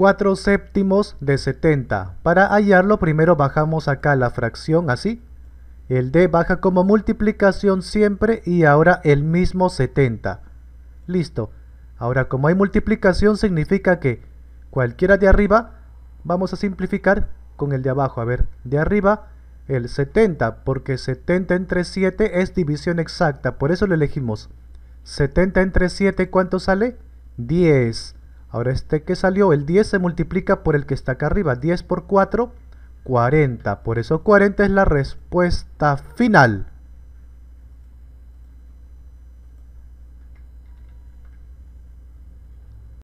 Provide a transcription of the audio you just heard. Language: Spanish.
4 séptimos de 70. Para hallarlo primero bajamos acá la fracción así. El D baja como multiplicación siempre y ahora el mismo 70. Listo. Ahora como hay multiplicación significa que cualquiera de arriba vamos a simplificar con el de abajo. A ver, de arriba el 70 porque 70 entre 7 es división exacta. Por eso lo elegimos. 70 entre 7 ¿cuánto sale? 10. Ahora este que salió, el 10 se multiplica por el que está acá arriba. 10 por 4, 40. Por eso 40 es la respuesta final.